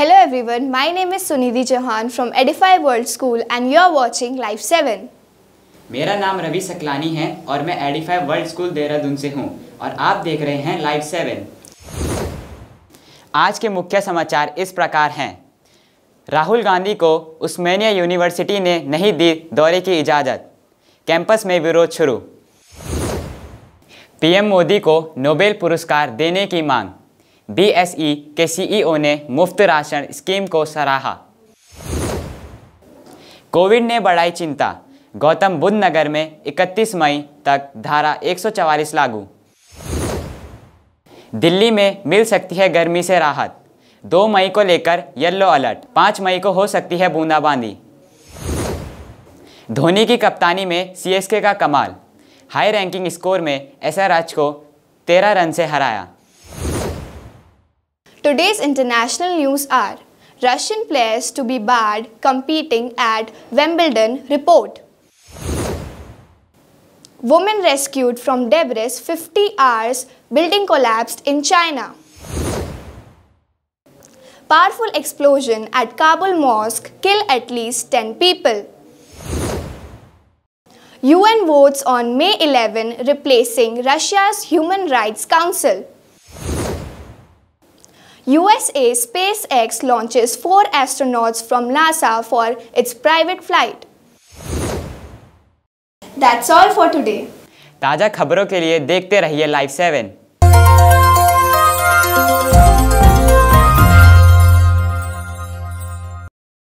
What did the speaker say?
Hello everyone, my name is Sunidhi Chauhan from Edify World School and you are watching Live 7. मेरा नाम रवि सकलानी है और मैं Edify world school Dehradun से हूँ और आप देख रहे हैं लाइव सेवन आज के मुख्य समाचार इस प्रकार हैं राहुल गांधी को उस्मेनिया यूनिवर्सिटी ने नहीं दी दौरे की इजाज़त कैंपस में विरोध शुरू पीएम मोदी को नोबेल पुरस्कार देने की मांग बीएसई e, के सीईओ e ने मुफ्त राशन स्कीम को सराहा कोविड ने बढ़ाई चिंता गौतम बुद्ध नगर में 31 मई तक धारा 144 लागू दिल्ली में मिल सकती है गर्मी से राहत 2 मई को लेकर येलो अलर्ट 5 मई को हो सकती है बूंदाबांदी धोनी की कप्तानी में सीएसके का कमाल हाई रैंकिंग स्कोर में एसआरएच को 13 रन से हराया Today's international news are Russian players to be barred competing at Wimbledon report. Woman rescued from debris 50 hours building collapsed in China. Powerful explosion at Kabul mosque kill at least 10 people. UN votes on May 11 replacing Russia's Human Rights Council. USA SpaceX launches four astronauts from NASA for its private flight. That's all for today. ताज़ा खबरों के लिए देखते रहिए live seven